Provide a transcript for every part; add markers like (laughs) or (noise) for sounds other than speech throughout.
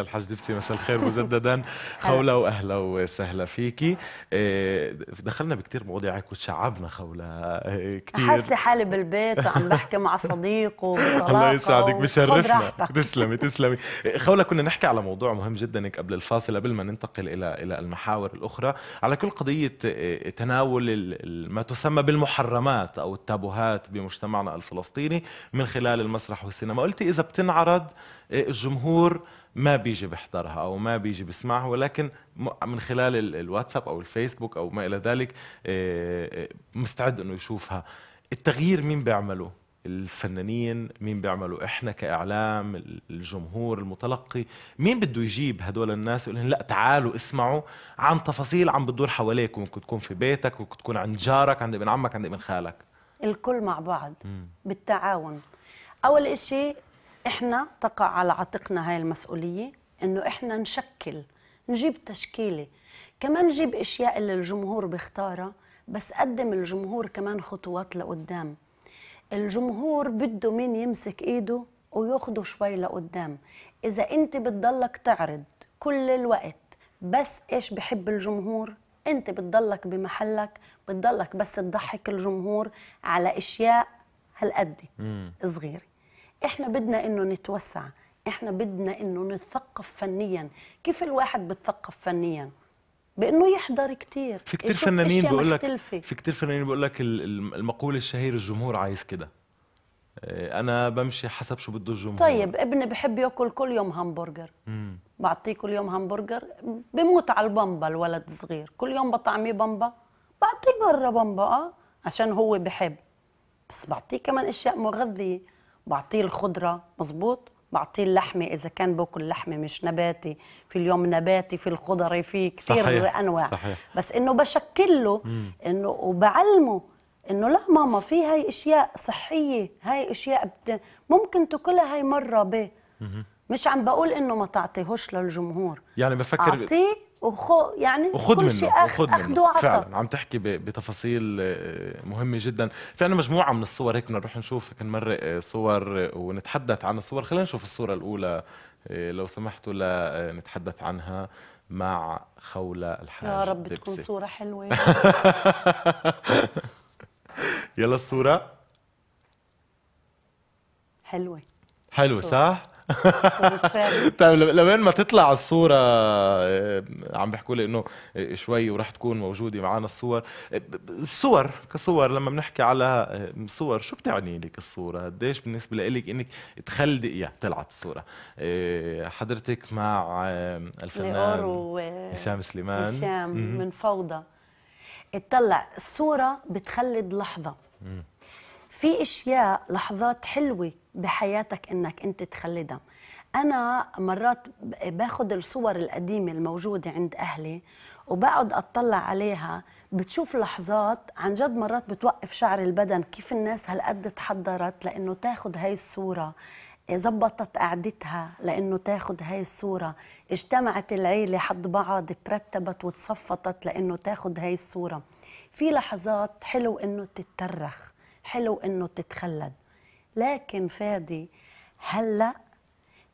للحاج الحاج دبسي مساء الخير (laughs) مجددا خولة واهلا وسهلا فيكي آه، دخلنا بكثير مواضيعك وتشعبنا خولة آه، كثير حاسه حالي بالبيت عم بحكي مع صديق (laughs) وبطلاقه الله يسعدك بشرفنا (laughs) تسلمي تسلمي خولة كنا نحكي على موضوع مهم جدا قبل الفاصل قبل ما ننتقل الى الى المحاور الاخرى على كل قضيه آه، تناول ما تسمى بالمحرمات او التابوهات بمجتمعنا الفلسطيني من خلال المسرح والسينما قلتي اذا بتنعرض الجمهور ما بيجي بحضرها او ما بيجي بسمعها ولكن من خلال الواتساب او الفيسبوك او ما الى ذلك آه، آه، مستعد انه يشوفها التغيير مين بيعمله الفنانين مين بيعملوا احنا كاعلام الجمهور المتلقي مين بده يجيب هدول الناس يقول لهم لا تعالوا اسمعوا عن تفاصيل عم بتدور حواليك ممكن تكون في بيتك ممكن تكون عند جارك عند ابن عمك عند ابن خالك الكل مع بعض م. بالتعاون اول شيء احنا تقع على عاتقنا هاي المسؤوليه انه احنا نشكل نجيب تشكيله كمان نجيب اشياء اللي الجمهور بيختارها بس قدم الجمهور كمان خطوات لقدام الجمهور بده مين يمسك ايده وياخده شوي لقدام اذا انت بتضلك تعرض كل الوقت بس ايش بحب الجمهور انت بتضلك بمحلك بتضلك بس تضحك الجمهور على اشياء هالقد صغيره احنا بدنا انه نتوسع احنا بدنا انه نتثقف فنيا كيف الواحد بتثقف فنيا بانه يحضر كتير في كتير فنانين بيقول لك في كتير فنانين بيقول لك المقوله الشهير الجمهور عايز كده آه، انا بمشي حسب شو بده الجمهور طيب ابني بحب ياكل كل يوم همبرجر مم. بعطيه كل يوم همبرجر بموت على البمبه الولد الصغير كل يوم بطعميه بمبه بعطيه برا بمبه اه عشان هو بحب بس بعطيه كمان اشياء مغذيه بعطيه الخضرة مزبوط بعطيه اللحمة إذا كان باكل لحمة مش نباتي في اليوم نباتي في الخضرة في كثير صحيح. أنواع صحيح. بس إنه بشكل له إنه وبعلمه إنه لا ماما في هاي أشياء صحية هاي أشياء ممكن تاكلها هاي مرة به مش عم بقول إنه ما تعطيهوش للجمهور يعني بفكر أعطيه وخو يعني وخد كل شيء منه وخد منه أخده وعطى. فعلا عم تحكي بتفاصيل آه، مهمه جدا في عندنا مجموعه من الصور هيك بدنا نروح نشوف هيك نمرق آه، صور آه، ونتحدث عن الصور خلينا نشوف الصوره الاولى لو سمحتوا لنتحدث عنها مع خولة الحاج يا رب تكون صورة حلوة (laughs) يلا الصورة حلوة حلوة صح؟ (laughs) طيب لبين ما تطلع الصوره آه، عم بيحكوا لي انه آه، شوي وراح تكون موجوده معنا الصور الصور آه، كصور لما بنحكي على صور شو بتعني لك الصوره قديش بالنسبه لك انك تخلدي تخلقيها طلعت الصوره حضرتك مع الفنان هشام سليمان هشام من فوضى اطلع الصوره بتخلد لحظه في اشياء لحظات حلوه بحياتك انك انت تخلدها انا مرات باخذ الصور القديمه الموجوده عند اهلي وبقعد اطلع عليها بتشوف لحظات عن جد مرات بتوقف شعر البدن كيف الناس هالقد تحضرت لانه تاخذ هاي الصوره إيه، زبطت قعدتها لانه تاخذ هاي الصوره اجتمعت العيله حد بعض ترتبت وتصفطت لانه تاخذ هاي الصوره في لحظات حلو انه تترخ حلو انه تتخلد لكن فادي هلا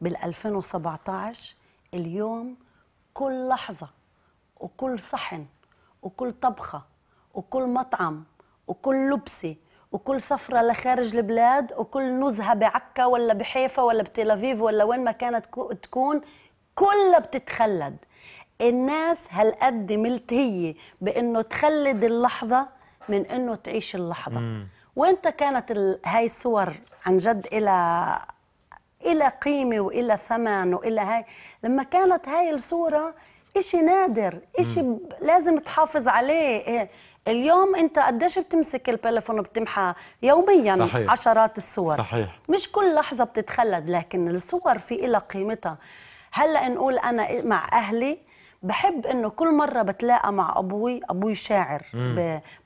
بال 2017 اليوم كل لحظه وكل صحن وكل طبخه وكل مطعم وكل لبسه وكل سفره لخارج البلاد وكل نزهه بعكا ولا بحيفا ولا بتل ابيب ولا وين ما كانت تكون كلها بتتخلد الناس هالقد ملتهيه بانه تخلد اللحظه من انه تعيش اللحظه مم. وانت كانت ال... هاي الصور عن جد إلى إلى قيمة وإلى ثمن وإلى هاي لما كانت هاي الصورة إشي نادر إشي ب... لازم تحافظ عليه إيه، اليوم انت قديش بتمسك التليفون وبتمحى يوميا صحيح. عشرات الصور صحيح. مش كل لحظه بتتخلد لكن الصور في إلها قيمتها هلا نقول انا مع اهلي بحب انه كل مره بتلاقى مع ابوي ابوي شاعر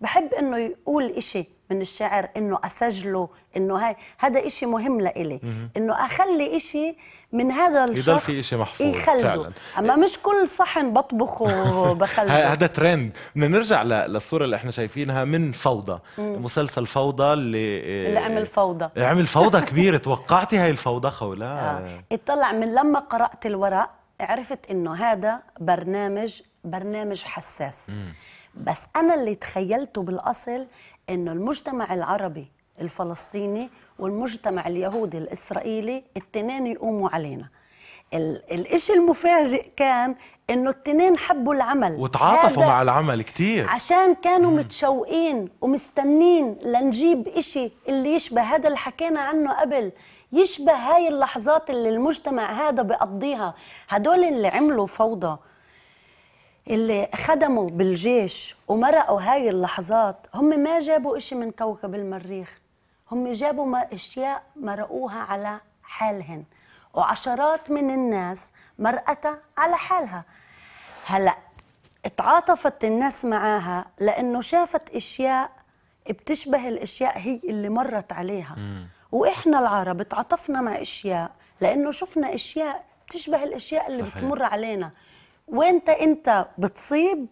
بحب انه يقول إشي من الشعر انه اسجله انه هاي هذا إشي مهم لإلي انه اخلي إشي من هذا الشخص يضل في إشي محفوظ يخلده. فعلا اما مش كل صحن بطبخه (laughs) بخلده هذا ترند بدنا نرجع للصوره اللي احنا شايفينها من فوضى مسلسل فوضى اللي آه، اللي عمل فوضى اللي عمل فوضى كبيره توقعتي هاي الفوضى خولا (laughs) آه. اطلع من لما قرات الورق عرفت انه هذا برنامج برنامج حساس مم. بس انا اللي تخيلته بالاصل انه المجتمع العربي الفلسطيني والمجتمع اليهودي الاسرائيلي التنين يقوموا علينا الإشي المفاجئ كان انه التنين حبوا العمل وتعاطفوا مع العمل كتير عشان كانوا مم. متشوقين ومستنين لنجيب إشي اللي يشبه هذا اللي حكينا عنه قبل يشبه هاي اللحظات اللي المجتمع هذا بقضيها هدول اللي عملوا فوضى اللي خدموا بالجيش ومرقوا هاي اللحظات هم ما جابوا إشي من كوكب المريخ هم جابوا ما أشياء مرقوها على حالهن وعشرات من الناس مرقتها على حالها هلأ اتعاطفت الناس معاها لأنه شافت أشياء بتشبه الأشياء هي اللي مرت عليها م. وإحنا العرب تعاطفنا مع أشياء لأنه شفنا أشياء بتشبه الأشياء اللي صحيح. بتمر علينا وانت انت بتصيب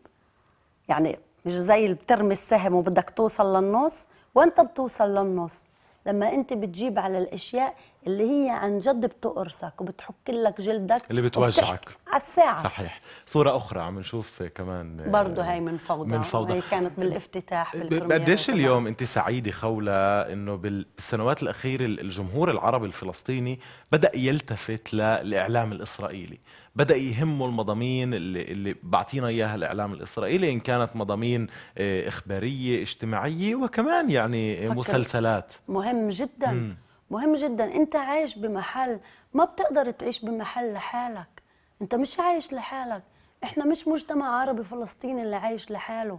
يعني مش زي اللي بترمي السهم وبدك توصل للنص وانت بتوصل للنص لما انت بتجيب على الاشياء اللي هي عن جد بتقرصك وبتحك لك جلدك اللي بتوجعك على الساعه صحيح صوره اخرى عم نشوف كمان آه، برضه هاي من فوضى من فوضى هي كانت بالافتتاح قديش اليوم انت سعيده خوله انه بالسنوات الاخيره الجمهور العربي الفلسطيني بدا يلتفت للاعلام الاسرائيلي بدا يهمه المضامين اللي, اللي بعطينا اياها الاعلام الاسرائيلي ان كانت مضامين آه، اخباريه اجتماعيه وكمان يعني مسلسلات مهم جدا م. مهم جدا انت عايش بمحل ما بتقدر تعيش بمحل لحالك انت مش عايش لحالك احنا مش مجتمع عربي فلسطيني اللي عايش لحاله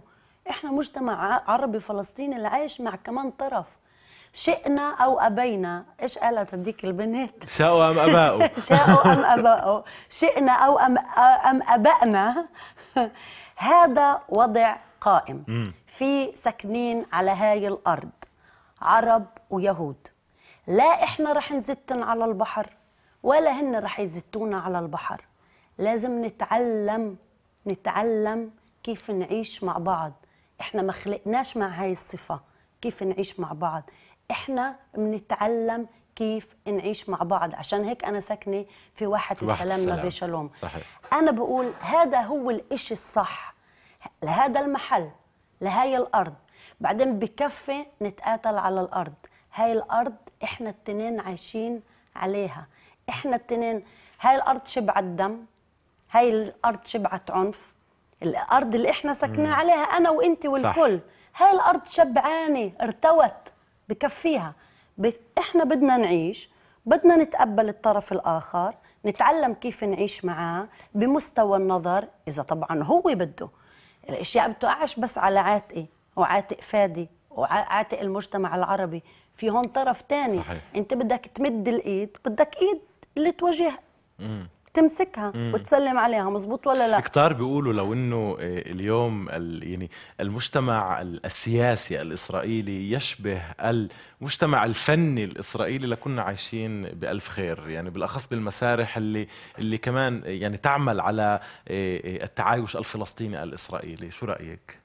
احنا مجتمع عربي فلسطيني اللي عايش مع كمان طرف شئنا أو أبينا إيش قالت هديك البنت شاءوا أم اباؤه (laughs) شاءوا أم اباؤه شئنا أو أم, أم أبأنا (laughs) هذا وضع قائم في ساكنين على هاي الأرض عرب ويهود لا إحنا رح نزتن على البحر ولا هن رح يزتونا على البحر لازم نتعلم نتعلم كيف نعيش مع بعض احنا ما خلقناش مع هاي الصفة كيف نعيش مع بعض احنا بنتعلم كيف نعيش مع بعض عشان هيك انا ساكنه في واحد السلام نبي شلوم صحيح. انا بقول هذا هو الإشي الصح لهذا المحل لهاي الارض بعدين بكفي نتقاتل على الارض هاي الارض احنا التنين عايشين عليها احنا التنين هاي الارض شبعت دم هاي الارض شبعت عنف الارض اللي احنا ساكنين عليها انا وانت والكل صح. هاي الارض شبعانه ارتوت بكفيها ب... احنا بدنا نعيش بدنا نتقبل الطرف الاخر نتعلم كيف نعيش معاه بمستوى النظر اذا طبعا هو بده الاشياء بتوقعش بس على عاتقي وعاتق فادي وعاتق المجتمع العربي في هون طرف تاني صحيح. انت بدك تمد الايد بدك ايد اللي توجه تمسكها مم. وتسلم عليها مزبوط ولا لا كتار بيقولوا لو انه آه، اليوم يعني المجتمع السياسي الاسرائيلي يشبه المجتمع الفني الاسرائيلي لكنا عايشين بالف خير يعني بالاخص بالمسارح اللي اللي كمان يعني تعمل على آه، آه، التعايش الفلسطيني الاسرائيلي شو رايك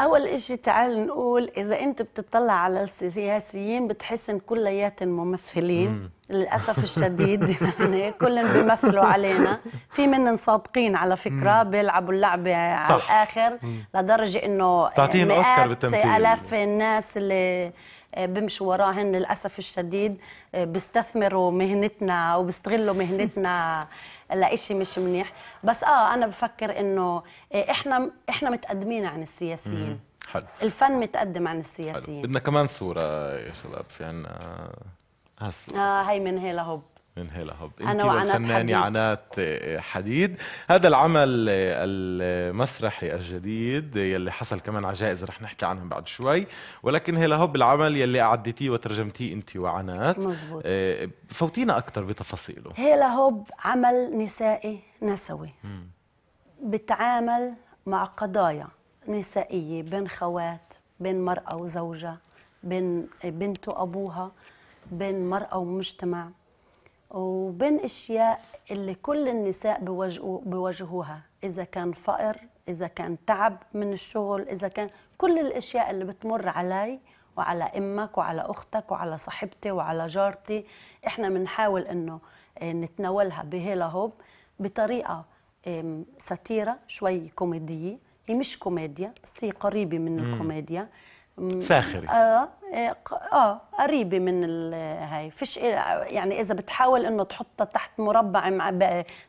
اول اشي تعال نقول اذا انت بتطلع على السياسيين بتحس ان كليات ممثلين للاسف (laughs) الشديد يعني كلهم بيمثلوا علينا في منهم صادقين على فكره بيلعبوا اللعبه على الاخر لدرجه انه تعطيهم اوسكار بالتمثيل الاف الناس اللي آه، بمشوا وراهن للاسف الشديد آه، بيستثمروا مهنتنا وبيستغلوا مهنتنا (laughs) لا شيء مش منيح بس اه انا بفكر انه إيه، احنا احنا متقدمين عن السياسيين حلو الفن متقدم عن السياسيين حلو. بدنا كمان صوره يا شباب في عنا آه، هالصوره اه هي من هيلا هوب من هلا هب انت والفنانة عنات آه، حديد هذا العمل آه، المسرحي الجديد يلي حصل كمان على جائزة رح نحكي عنهم بعد شوي ولكن هلا هب العمل يلي أعدتيه وترجمتيه انت وعنات مزبوط. آه، فوتينا أكثر بتفاصيله هلا هب عمل نسائي نسوي بتعامل مع قضايا نسائية بين خوات بين مرأة وزوجة بين بنت وأبوها بين مرأة ومجتمع وبين اشياء اللي كل النساء بواجهوها اذا كان فقر اذا كان تعب من الشغل اذا كان كل الاشياء اللي بتمر علي وعلى امك وعلى اختك وعلى صاحبتي وعلى جارتي احنا بنحاول انه آه، نتناولها بهيلا هوب بطريقه ساتيره شوي كوميديه هي مش كوميديا بس هي قريبه من الكوميديا ساخرة اه إيه، اه قريبة من هاي فيش إيه، يعني إذا بتحاول إنه تحطها تحت مربع مع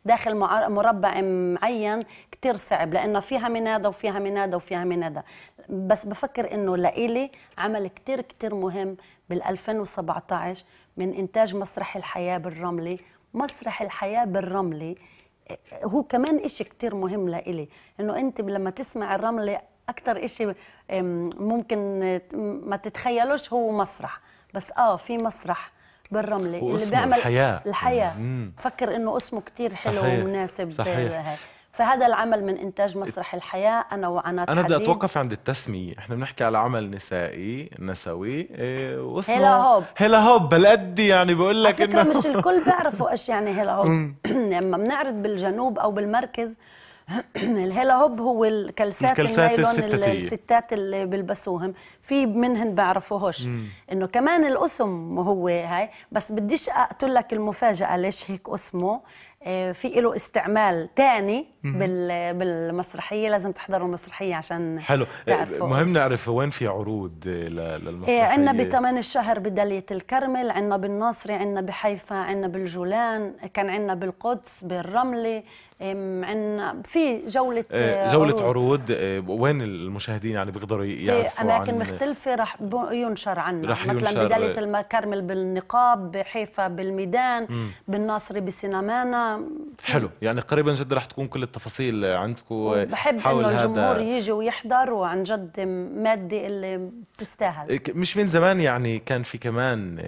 داخل مربع معين كتير صعب لأنه فيها منادة وفيها منادة وفيها منادة بس بفكر إنه لإلي عمل كتير كتير مهم بال 2017 من إنتاج مسرح الحياة بالرملي مسرح الحياة بالرملي إيه، هو كمان إشي كتير مهم لإلي إنه أنت لما تسمع الرملة اكثر شيء ممكن ما تتخيلوش هو مسرح بس اه في مسرح بالرملة اللي بيعمل الحياة الحياة فكر انه اسمه كثير حلو ومناسب صحيح. آه، فهذا العمل من انتاج مسرح الحياه انا وعنات انا بدي اتوقف عند التسميه احنا بنحكي على عمل نسائي نسوي إيه واسمه هيلا هوب هيلا هوب بالقد يعني بقول لك انه مش الكل بيعرفوا ايش يعني هيلا هوب لما (laughs) (clears throat) بنعرض بالجنوب او بالمركز (clears throat) الهيلا هوب هو الكلسات, الكلسات الستاتية الستات اللي بيلبسوهم في منهن بعرفوهش انه كمان الاسم هو هاي بس بديش اقتل لك المفاجاه ليش هيك اسمه آه، في له استعمال تاني بالمسرحيه لازم تحضروا المسرحيه عشان حلو آه، تعرفوا. مهم نعرف وين في عروض آه، للمسرحيه إيه، عندنا بثمان الشهر بداليه الكرمل عندنا بالناصري عندنا بحيفا عندنا بالجولان كان عندنا بالقدس بالرمله عندنا في جوله إيه، جوله عروض, عروض. إيه، وين المشاهدين يعني بيقدروا يعرفوا في اماكن عن مختلفه رح ينشر عنها رح مثلا ينشر بداله المكرمل بالنقاب بحيفا بالميدان مم. بالناصري بسينمانا حلو يعني قريبا جدا رح تكون كل التفاصيل عندكم بحب انه الجمهور يجي ويحضر وعن جد ماده اللي بتستاهل إيه، مش من زمان يعني كان في كمان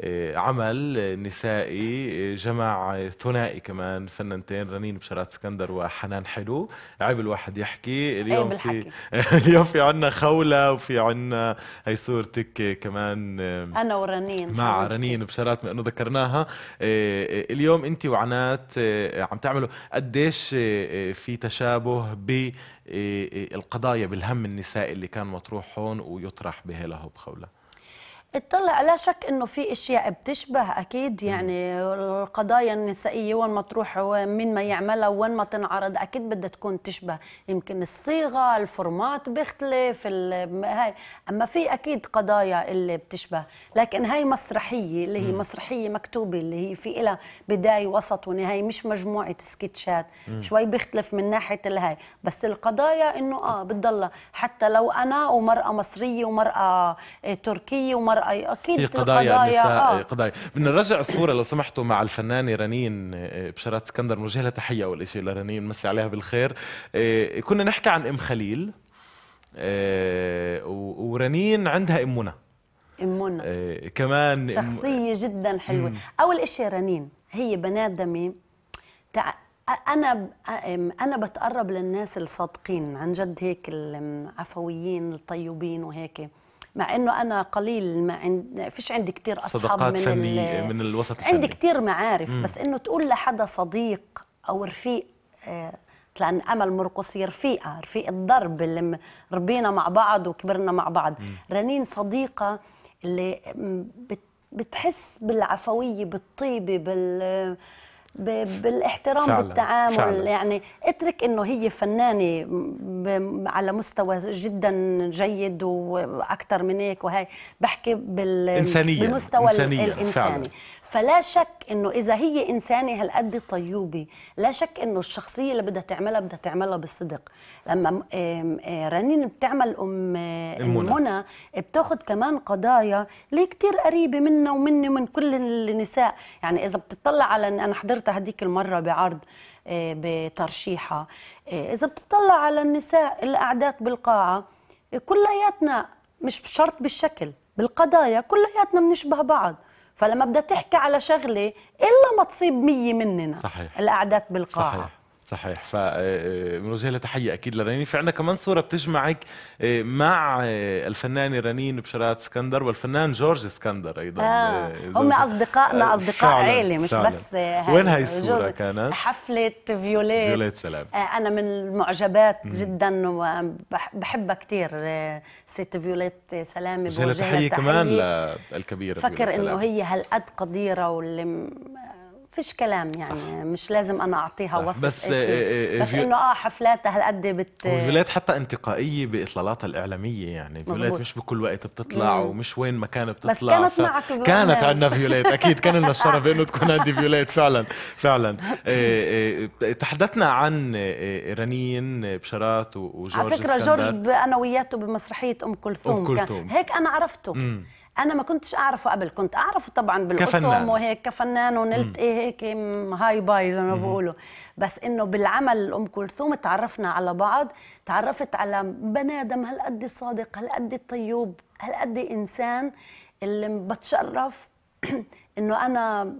آه، عمل نسائي آه، جمع ثنائي كمان فنانتين رنين بشرات اسكندر وحنان حلو عيب الواحد يحكي اليوم في (laughs) اليوم في عنا خولة وفي عنا هي صورتك كمان آه، انا ورنين مع رنين بشرات انه ذكرناها اليوم انت وعنات عم تعملوا قديش في تشابه بالقضايا بالهم النسائي اللي كان مطروح هون ويطرح بهلا هو بخوله اطلع لا شك انه في اشياء بتشبه اكيد يعني القضايا النسائيه وين ما تروح ومين ما يعملها وين ما تنعرض اكيد بدها تكون تشبه يمكن الصيغه الفورمات بيختلف هاي اما في اكيد قضايا اللي بتشبه لكن هاي مسرحيه اللي هي مسرحيه مكتوبه اللي هي في لها بدايه وسط ونهايه مش مجموعه سكتشات شوي بيختلف من ناحيه الهاي بس القضايا انه اه بتضلها حتى لو انا ومراه مصريه ومراه تركيه ومراه اي اكيد قضايا, قضايا النساء آه. قضايا بدنا نرجع الصوره لو سمحتوا مع الفنانه رنين آه، بشارات اسكندر نوجه لها تحيه اول شيء لرنين مسي عليها بالخير آه، كنا نحكي عن ام خليل آه، ورنين عندها ام منى ام منى كمان شخصيه جدا حلوه اول شيء رنين هي بنادمي تع... انا انا بتقرب للناس الصادقين عن جد هيك العفويين الطيبين وهيك مع انه انا قليل ما عند فيش عندي كثير اصحاب صداقات من فنية من الوسط الفني عندي كثير معارف مم. بس انه تقول لحدا صديق او رفيق آه لان امل مرقصي رفيقه رفيق الضرب اللي ربينا مع بعض وكبرنا مع بعض م. رنين صديقه اللي بتحس بالعفويه بالطيبه بال بالاحترام فعلا. بالتعامل فعلا. يعني اترك انه هي فنانه على مستوى جدا جيد واكثر من هيك وهي بحكي بال إنسانية. بالمستوى إنسانية. الانساني فعلا. فلا شك انه اذا هي انسانه هالقد طيوبه لا شك انه الشخصيه اللي بدها تعملها بدها تعملها بالصدق لما آه، رنين بتعمل ام آه، منى بتاخذ كمان قضايا اللي كثير قريبه منا ومني ومن كل النساء يعني اذا بتطلع على انا حضرتها هذيك المره بعرض آه، بترشيحها اذا بتطلع على النساء القعدات بالقاعه كلياتنا مش شرط بالشكل بالقضايا كلياتنا بنشبه بعض فلما بدها تحكي على شغله الا ما تصيب مية مننا صحيح. الاعداد بالقاعه صحيح. صحيح فبنوجه آه، آه، لها تحيه اكيد لرنين يعني في عندنا كمان صوره بتجمعك آه، مع الفنانه رنين بشرات اسكندر والفنان جورج اسكندر ايضا آه. هم اصدقائنا اصدقاء عيله مش شعلا. بس وين هاي الصوره كانت حفله فيوليت فيوليت سلام انا من المعجبات م. جدا وبحبها كثير ست فيوليت سلام بوجه لها تحيه كمان للكبيره فكر انه هي هالقد قديره واللي فيش كلام يعني صح. مش لازم انا اعطيها وصف بس آه، آه، آه، بس انه اه حفلاتها هالقد بت وفيولات حتى انتقائيه باطلالاتها الاعلاميه يعني فيولات مش بكل وقت بتطلع مم. ومش وين ما كان بتطلع بس كانت معك كانت يعني. عندنا فيولات اكيد كان لنا الشرف انه تكون عندي فيولات فعلا فعلا (laughs) تحدثنا عن رنين بشارات وجورج على فكره جورج انا وياته بمسرحيه ام كلثوم, أم كلثوم. هيك انا عرفته مم. انا ما كنتش اعرفه قبل كنت اعرفه طبعا بالقصص وهيك كفنان ونلت ايه هيك هاي باي زي ما بقولوا بس انه بالعمل ام كلثوم تعرفنا على بعض تعرفت على بني ادم هالقد صادق هالقد طيوب هالقد انسان اللي بتشرف (clears throat) انه انا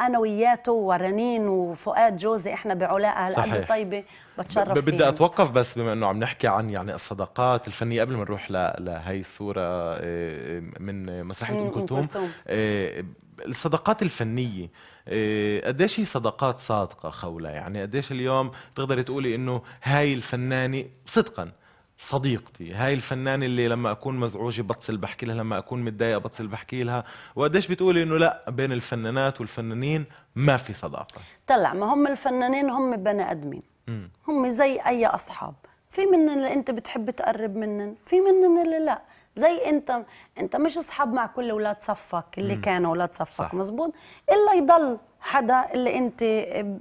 انا وياته ورنين وفؤاد جوزي احنا بعلاقه هالقد طيبه بتشرف بدي اتوقف بس بما انه عم نحكي عن يعني الصداقات الفنيه قبل ما نروح لهي الصوره آه، من مسرحيه ام كلثوم آه، الصداقات الفنيه آه، قديش هي صداقات صادقه خوله يعني قديش اليوم تقدري تقولي انه هاي الفنانه صدقا صديقتي هاي الفنانة اللي لما أكون مزعوجة بتصل بحكي لها لما أكون متضايقة بتصل بحكي لها وقديش بتقولي إنه لا بين الفنانات والفنانين ما في صداقة طلع ما هم الفنانين هم بني آدمين هم زي أي أصحاب في منن اللي أنت بتحب تقرب منن في منن اللي لا زي انت انت مش اصحاب مع كل اولاد صفك اللي مم. كانوا اولاد صفك مزبوط الا يضل حدا اللي انت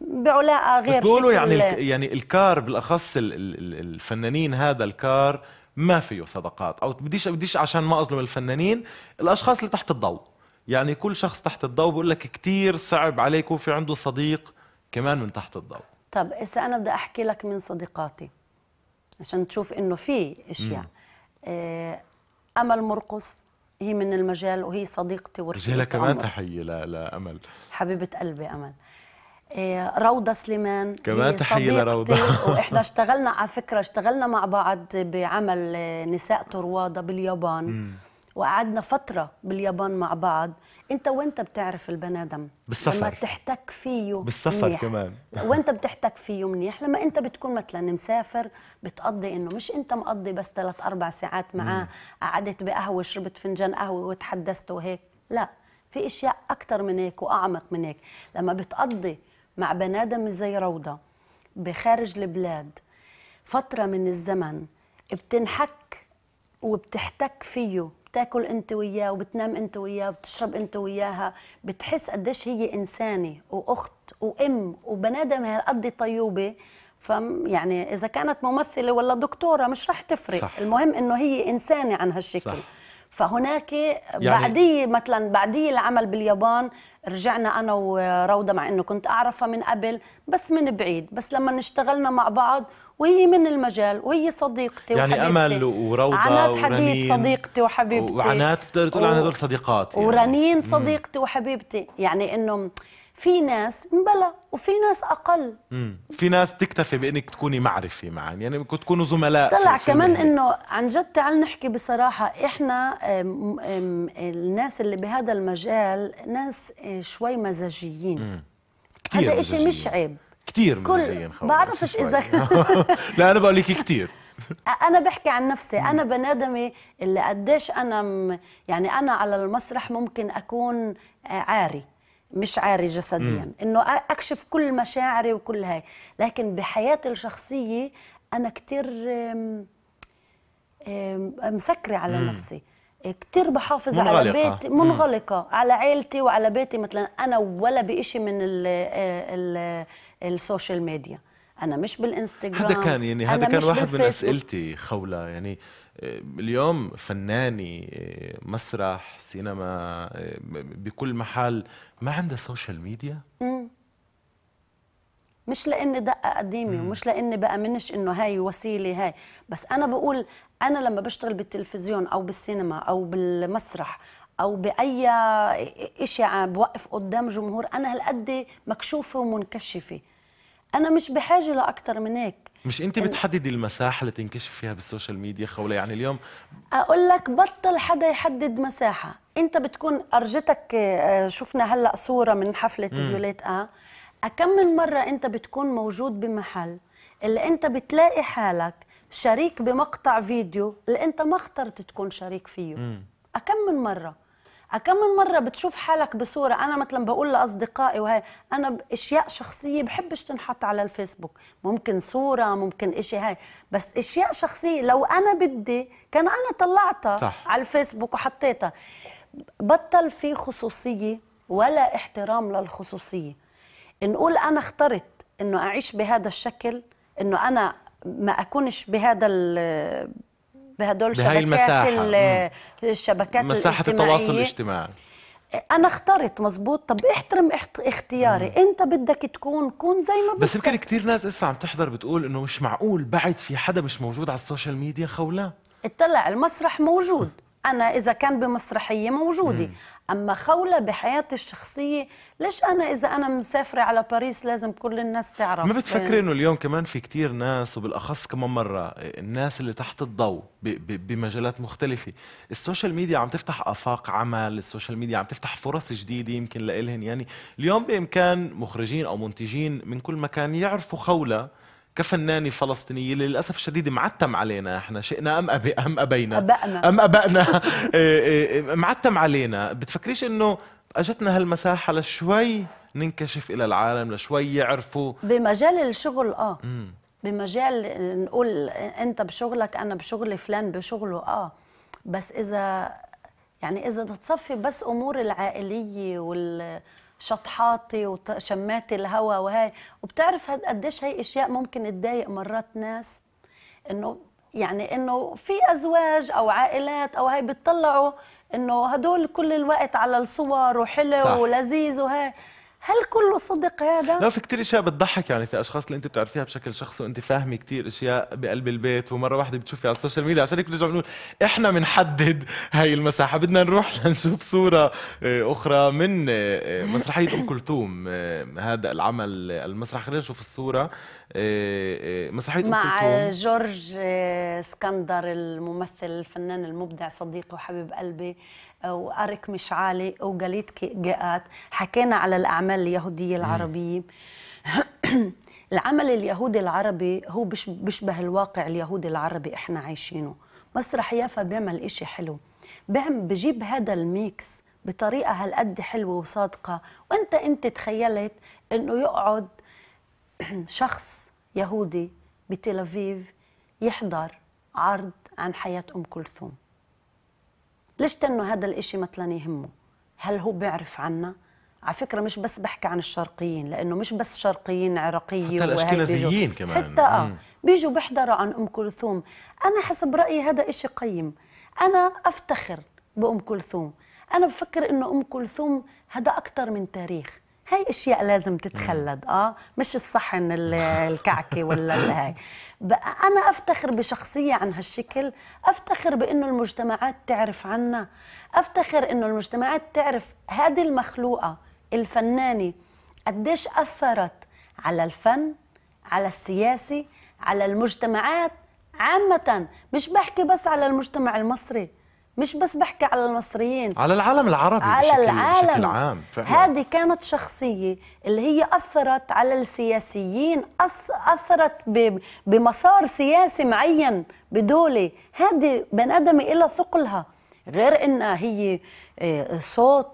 بعلاقه غير بس بيقولوا يعني الك... يعني الكار بالاخص ال... الفنانين هذا الكار ما فيه صداقات او بديش بديش عشان ما اظلم الفنانين الاشخاص اللي تحت الضوء يعني كل شخص تحت الضوء بقول لك كثير صعب عليه يكون في عنده صديق كمان من تحت الضوء طب اذا انا بدي احكي لك من صديقاتي عشان تشوف انه في اشياء امل مرقص هي من المجال وهي صديقتي ورفيقتي لها كمان تحيه لامل حبيبه قلبي امل آه، روضة سليمان كمان تحية لروضة (laughs) واحنا (laughs) اشتغلنا على فكرة اشتغلنا مع بعض بعمل آه، نساء طروادة باليابان مم. وقعدنا فترة باليابان مع بعض انت وانت بتعرف البنادم بالسفر لما تحتك فيه بالسفر منيح. كمان (laughs) وانت بتحتك فيه منيح لما انت بتكون مثلا مسافر بتقضي انه مش انت مقضي بس ثلاث اربع ساعات معاه قعدت بقهوة شربت فنجان قهوة وتحدثت وهيك لا في اشياء اكثر من هيك واعمق من هيك لما بتقضي مع بنادم زي روضة بخارج البلاد فترة من الزمن بتنحك وبتحتك فيه بتاكل انت وياه وبتنام انت وياه وبتشرب انت وياها بتحس قديش هي انسانه واخت وام وبنادم هالقد طيوبه ف يعني اذا كانت ممثله ولا دكتوره مش رح تفرق صح. المهم انه هي انسانه عن هالشكل صح. فهناك يعني بعديه مثلا بعديه العمل باليابان رجعنا انا وروضه مع انه كنت اعرفها من قبل بس من بعيد بس لما اشتغلنا مع بعض وهي من المجال وهي صديقتي يعني وحبيبتي. امل وروضه ورنين حديد صديقتي وحبيبتي وعنات بتقدر تقول عن هدول صديقات يعني. ورنين صديقتي وحبيبتي يعني انه في ناس مبلا وفي ناس اقل مم. في ناس تكتفي بانك تكوني معرفه معا يعني بدكم تكونوا زملاء طلع في كمان انه عن جد تعال نحكي بصراحه احنا ام ام الناس اللي بهذا المجال ناس آه، شوي مزاجيين كثير هذا شيء مش عيب كثير مزاجيين خلص بعرفش اذا (laughs) لا انا بقول لك كثير انا بحكي عن نفسي انا بنادمي اللي قديش انا م... يعني انا على المسرح ممكن اكون آه، عاري مش عاري جسديا انه اكشف كل مشاعري وكل هاي لكن بحياتي الشخصيه انا كثير مسكره على مم. نفسي كثير بحافظ منغلقة. على بيتي منغلقة مم. على عيلتي وعلى بيتي مثلا أنا ولا بإشي من السوشيال ميديا أنا مش بالإنستغرام هذا كان يعني هذا كان واحد من أسئلتي خولة يعني اليوم فناني آه، مسرح سينما آه، بكل محل ما عندها سوشيال ميديا مش لاني دقه قديمه ومش لاني بامنش انه هاي وسيله هاي بس انا بقول انا لما بشتغل بالتلفزيون او بالسينما او بالمسرح او باي شيء بوقف قدام جمهور انا هالقد مكشوفه ومنكشفه انا مش بحاجه لاكثر من هيك مش انت بتحددي المساحه اللي تنكشف فيها بالسوشيال ميديا خوله يعني اليوم اقول لك بطل حدا يحدد مساحه انت بتكون ارجتك آه، شفنا هلا صوره من حفله فيوليت اه كم من مره انت بتكون موجود بمحل اللي انت بتلاقي حالك شريك بمقطع فيديو اللي انت ما اخترت تكون شريك فيه كم من مره كم من مره بتشوف حالك بصوره انا مثلا بقول لاصدقائي وهي انا اشياء شخصيه بحبش تنحط على الفيسبوك ممكن صوره ممكن إشي هاي بس اشياء شخصيه لو انا بدي كان انا طلعتها صح. على الفيسبوك وحطيتها بطل في خصوصيه ولا احترام للخصوصيه نقول انا اخترت انه اعيش بهذا الشكل انه انا ما اكونش بهذا بهدول بهاي المساحة الشبكات مساحة التواصل الاجتماعي انا اخترت مزبوط طب احترم اختياري مم. انت بدك تكون كون زي ما بدك بس يمكن كثير ناس لسه عم تحضر بتقول انه مش معقول بعد في حدا مش موجود على السوشيال ميديا خولاه اطلع المسرح موجود انا اذا كان بمسرحيه موجوده اما خوله بحياتي الشخصيه ليش انا اذا انا مسافره على باريس لازم كل الناس تعرف ما بتفكري آه. انه اليوم كمان في كتير ناس وبالاخص كمان مره الناس اللي تحت الضوء بمجالات مختلفه السوشيال ميديا عم تفتح افاق عمل السوشيال ميديا عم تفتح فرص جديده يمكن لإلهن يعني اليوم بامكان مخرجين او منتجين من كل مكان يعرفوا خوله كفنانه فلسطينيه للاسف الشديد معتم علينا احنا شئنا ام أبي ام ابينا أبقنا. ام ابائنا (laughs) إيه، إيه، معتم علينا بتفكريش انه اجتنا هالمساحه لشوي ننكشف الى العالم لشوي يعرفوا بمجال الشغل اه مم. بمجال نقول انت بشغلك انا بشغلي فلان بشغله اه بس اذا يعني اذا تصفي بس امور العائليه وال شطحاتي وشماتي الهواء وهي وبتعرف قديش هي اشياء ممكن تضايق مرات ناس انه يعني انه في ازواج او عائلات او هاي بتطلعوا انه هدول كل الوقت على الصور وحلو ولذيذ وهي هل كله صدق هذا؟ لا في كثير اشياء بتضحك يعني في اشخاص اللي انت بتعرفيها بشكل شخصي وانت فاهمه كثير اشياء بقلب البيت ومره واحده بتشوفي على السوشيال ميديا عشان هيك بنرجع بنقول احنا بنحدد هاي المساحه بدنا نروح (laughs) لنشوف صوره آه، اخرى من آه، آه، مسرحيه ام كلثوم هذا العمل المسرح خلينا نشوف الصوره مسرحيه ام كلثوم مع جورج اسكندر الممثل الفنان المبدع صديقي وحبيب قلبي وأرك مشعالي وجليد جاءات حكينا على الأعمال اليهودية العربية (clears throat) العمل اليهودي العربي هو بيشبه الواقع اليهودي العربي احنا عايشينه مسرح يافا بيعمل إشي حلو بجيب هذا الميكس بطريقة هالقد حلوة وصادقة وانت انت تخيلت انه يقعد (clears throat) شخص يهودي بتل أبيب يحضر عرض عن حياة أم كلثوم ليش تنو هذا الإشي مثلا يهمه هل هو بيعرف عنا على فكرة مش بس بحكي عن الشرقيين لأنه مش بس شرقيين عراقية حتى الأشكنازيين كمان حتى آه بيجوا بيحضروا عن أم كلثوم أنا حسب رأيي هذا إشي قيم أنا أفتخر بأم كلثوم أنا بفكر إنه أم كلثوم هذا أكثر من تاريخ هاي اشياء لازم تتخلد اه مش الصحن (laughs) الكعكه ولا هاي انا افتخر بشخصيه عن هالشكل افتخر بانه المجتمعات تعرف عنا افتخر انه المجتمعات تعرف هذه المخلوقه الفنانه قديش اثرت على الفن على السياسه على المجتمعات عامه مش بحكي بس على المجتمع المصري مش بس بحكي على المصريين على العالم العربي على بشكل العالم بشكل عام هذه كانت شخصية اللي هي أثرت على السياسيين أثرت بمسار سياسي معين بدولة هذه بني آدم إلها ثقلها غير إنها هي آه، صوت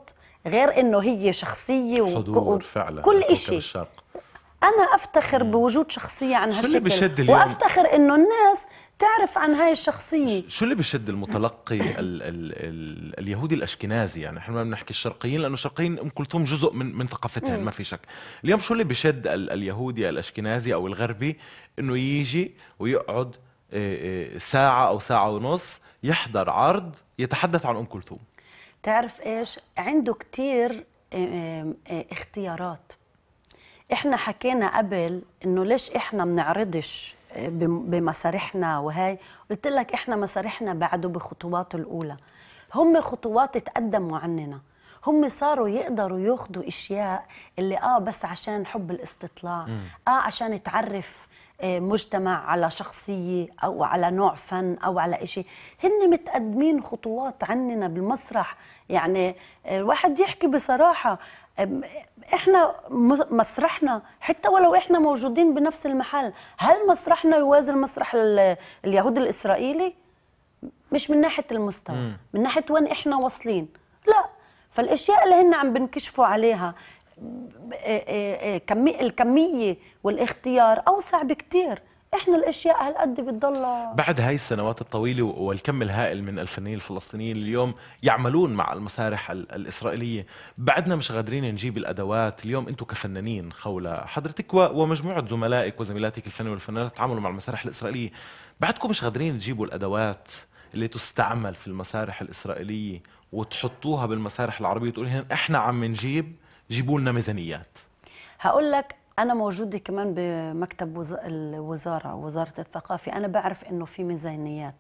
غير إنه هي شخصية صدور فعلا كل شيء أنا أفتخر بوجود شخصية عن هالشكل وأفتخر إنه الناس تعرف عن هاي الشخصية شو اللي بشد المتلقي الـ الـ الـ اليهودي الأشكنازي يعني احنا ما بنحكي الشرقيين لأنه الشرقيين أم كلثوم جزء من من ثقافتهم ما في شك اليوم شو اللي بشد اليهودي الأشكنازي أو الغربي إنه يجي ويقعد آه، آه، ساعة أو ساعة ونص يحضر عرض يتحدث عن أم كلثوم تعرف إيش عنده كتير آه، اختيارات احنا حكينا قبل انه ليش احنا بنعرضش بمسارحنا وهي قلت لك احنا مسارحنا بعده بخطواته الاولى هم خطوات تقدموا عننا هم صاروا يقدروا ياخذوا اشياء اللي اه بس عشان حب الاستطلاع م. اه عشان تعرف آه مجتمع على شخصية أو على نوع فن أو على إشي هن متقدمين خطوات عننا بالمسرح يعني آه الواحد يحكي بصراحة احنا مسرحنا حتى ولو احنا موجودين بنفس المحل هل مسرحنا يوازي المسرح اليهود الاسرائيلي مش من ناحيه المستوى مم. من ناحيه وين احنا واصلين لا فالاشياء اللي هن عم بنكشفوا عليها إيه، إيه، إيه، الكميه والاختيار اوسع بكتير احنا الاشياء هالقد بتضل بعد هاي السنوات الطويله والكم الهائل من الفنانين الفلسطينيين اليوم يعملون مع المسارح الاسرائيليه بعدنا مش قادرين نجيب الادوات اليوم انتم كفنانين خوله حضرتك ومجموعه زملائك وزميلاتك الفنانين والفنانات تعاملوا مع المسارح الاسرائيليه بعدكم مش قادرين تجيبوا الادوات اللي تستعمل في المسارح الاسرائيليه وتحطوها بالمسارح العربيه وتقولوا احنا عم نجيب جيبوا لنا ميزانيات هقول لك انا موجوده كمان بمكتب وز... الوزاره وزاره الثقافه انا بعرف انه في ميزانيات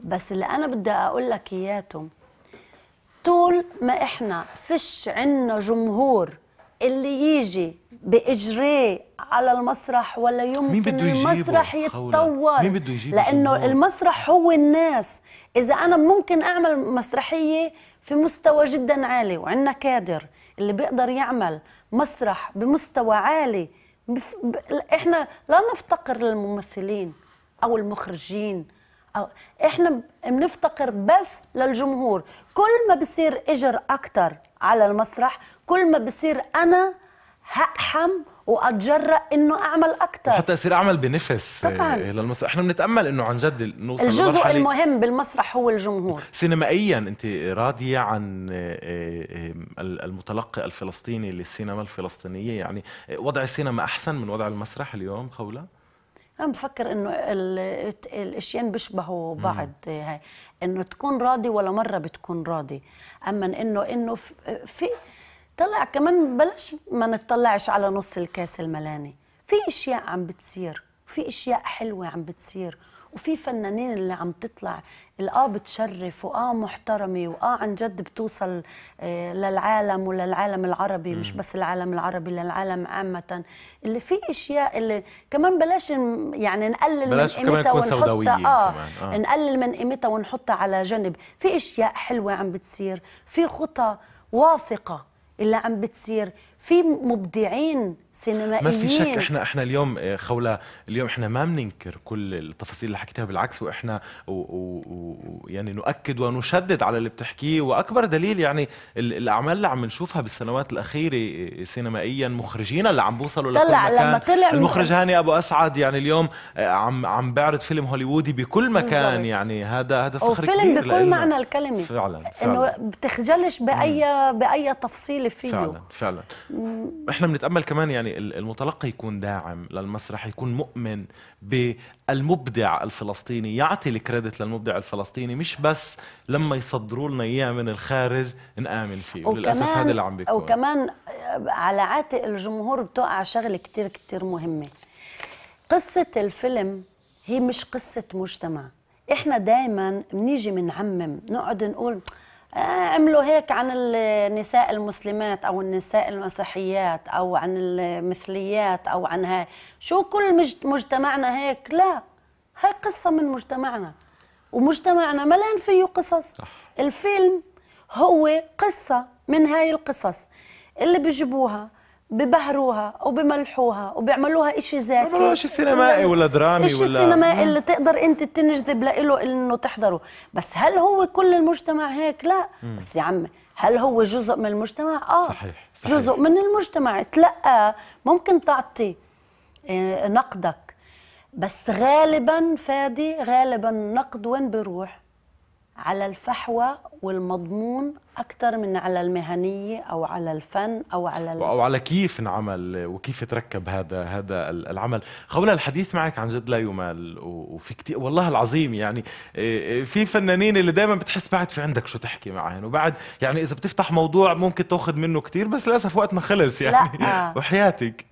بس اللي انا بدي اقول لك اياه طول ما احنا فش عنا جمهور اللي يجي باجريه على المسرح ولا يمكن مين بده المسرح يتطور مين بده يجيب لانه جمهور. المسرح هو الناس اذا انا ممكن اعمل مسرحيه في مستوى جدا عالي وعندنا كادر اللي بيقدر يعمل مسرح بمستوى عالي بس ب... احنا لا نفتقر للممثلين او المخرجين أو احنا بنفتقر بس للجمهور كل ما بصير اجر اكتر على المسرح كل ما بصير انا هقحم واتجرأ انه اعمل اكثر حتى يصير اعمل بنفس طبعا إيه، للمسرح احنا بنتامل انه عن جد نوصل الجزء المهم بالمسرح هو الجمهور سينمائيا انت راضيه عن إيه، إيه، المتلقي الفلسطيني للسينما الفلسطينيه يعني وضع السينما احسن من وضع المسرح اليوم خوله انا بفكر انه الاشياء بيشبهوا بعض هاي انه تكون راضي ولا مره بتكون راضي اما انه انه في طلع كمان بلاش ما نطلعش على نص الكاس الملاني في اشياء عم بتصير في اشياء حلوه عم بتصير وفي فنانين اللي عم تطلع الآ بتشرف واه محترمه واه عن جد بتوصل آه، للعالم وللعالم العربي مش بس العالم العربي للعالم عامه اللي في اشياء اللي كمان بلاش يعني نقلل بلاش من قيمتها ونحطها آه, آه. نقلل من قيمتها ونحطها على جنب في اشياء حلوه عم بتصير في خطى واثقه اللي عم بتصير في مبدعين سينمائيين ما في شك احنا احنا اليوم آه، خوله اليوم احنا ما بننكر كل التفاصيل اللي حكيتها بالعكس واحنا ويعني نؤكد ونشدد على اللي بتحكيه واكبر دليل يعني الاعمال اللي عم نشوفها بالسنوات الاخيره آه، سينمائيا مخرجينا اللي عم بوصلوا لكل طلع مكان لما طلع المخرج هاني ابو اسعد يعني اليوم آه، عم عم بعرض فيلم هوليوودي بكل مكان بالزبط. يعني هذا هذا فخر كبير فيلم بكل معنى الكلمه فعلا, فعلا. انه بتخجلش باي باي تفصيله فيه فعلا فعلا احنا بنتامل كمان يعني يعني المتلقي يكون داعم للمسرح يكون مؤمن بالمبدع الفلسطيني يعطي الكريدت للمبدع الفلسطيني مش بس لما يصدروا لنا اياه من الخارج نآمن فيه وللاسف هذا اللي عم بيكون وكمان على عاتق الجمهور بتوقع شغله كثير كثير مهمه قصه الفيلم هي مش قصه مجتمع احنا دائما بنيجي بنعمم نقعد نقول آه، عملوا هيك عن النساء المسلمات او النساء المسيحيات او عن المثليات او عن هاي شو كل مجتمعنا هيك لا هاي قصه من مجتمعنا ومجتمعنا ملان فيه قصص صح. الفيلم هو قصه من هاي القصص اللي بيجيبوها ببهروها او بملحوها وبيعملوها إشي زاكي بيعملوها شيء سينمائي ولا درامي إشي ولا سينمائي اللي تقدر انت تنجذب له انه تحضره بس هل هو كل المجتمع هيك لا مم. بس يا عمي هل هو جزء من المجتمع اه صحيح. صحيح. جزء من المجتمع تلقى ممكن تعطي آه، نقدك بس غالبا فادي غالبا النقد وين بيروح على الفحوى والمضمون اكثر من على المهنيه او على الفن او على ال... او على كيف انعمل وكيف تركب هذا هذا العمل خولة الحديث معك عن جد لا يمل وفي كثير والله العظيم يعني آه، آه، في فنانين اللي دائما بتحس بعد في عندك شو تحكي معهم وبعد يعني اذا بتفتح موضوع ممكن تاخذ منه كثير بس للاسف وقتنا خلص يعني لا. آه. (laughs) وحياتك (laughs)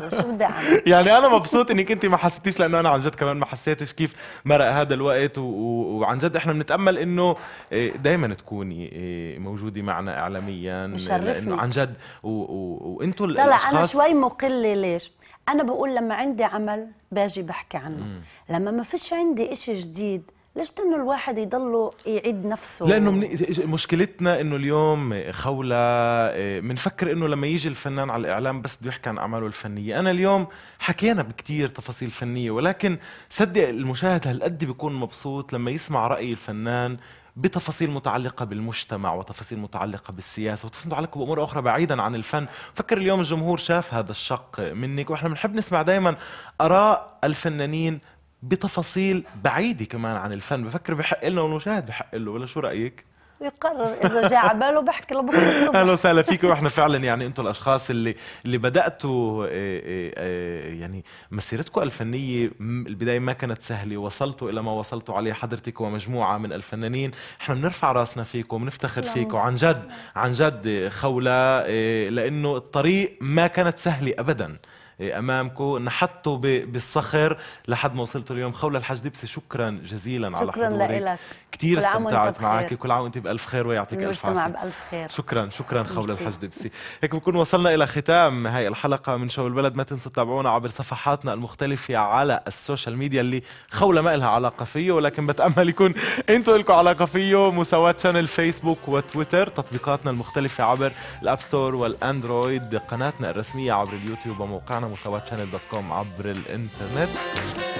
بدي اعمل (laughs) يعني انا مبسوط انك انت ما حسيتيش لانه انا عن جد كمان ما حسيتش كيف مرق هذا الوقت و... و... وعن جد احنا بنتامل انه آه، دائما تكوني آه، موجوده معنا اعلاميا آه، لانه عن جد و... و... وانتم لا لا انا شوي مقله ليش؟ انا بقول لما عندي عمل باجي بحكي عنه مم. لما ما فيش عندي إشي جديد ليش انه الواحد يضله يعيد نفسه لانه من... مشكلتنا انه اليوم إيه، خوله بنفكر إيه، انه لما يجي الفنان على الاعلام بس بده يحكي عن اعماله الفنيه انا اليوم حكينا بكثير تفاصيل فنيه ولكن صدق المشاهد هالقد بيكون مبسوط لما يسمع راي الفنان بتفاصيل متعلقة بالمجتمع وتفاصيل متعلقة بالسياسة وتفاصيل متعلقة بأمور أخرى بعيدا عن الفن فكر اليوم الجمهور شاف هذا الشق منك وإحنا بنحب نسمع دايما آراء الفنانين بتفاصيل بعيده كمان عن الفن بفكر بحق لنا والمشاهد بحق له ولا شو رايك يقرر اذا جاء على باله بحكي له اهلا وسهلا فيكم واحنا فعلا يعني انتم الاشخاص اللي اللي بداتوا آه، آه، آه، يعني مسيرتكم الفنيه البدايه ما كانت سهله وصلتوا الى ما وصلتوا عليه حضرتك ومجموعه من الفنانين احنا بنرفع راسنا فيكم وبنفتخر فيكم عن جد عن جد خوله لانه الطريق ما كانت سهله ابدا إيه، امامكم نحطوا بالصخر لحد ما وصلتوا اليوم خوله الحاج دبسه شكرا جزيلا شكرا على حضورك لك كثير استمتعت معك كل عام وانت بالف خير ويعطيك الف عافيه بألف خير. شكرا شكرا خوله الحاج دبسي هيك بكون وصلنا الى ختام هاي الحلقه من شو البلد ما تنسوا تتابعونا عبر صفحاتنا المختلفه على السوشيال ميديا اللي خوله ما لها علاقه فيه ولكن بتامل يكون انتم لكم علاقه فيه مساواه شانل فيسبوك وتويتر تطبيقاتنا المختلفه عبر الاب ستور والاندرويد قناتنا الرسميه عبر اليوتيوب وموقعنا تابعنا مستوى شانل دوت كوم عبر الانترنت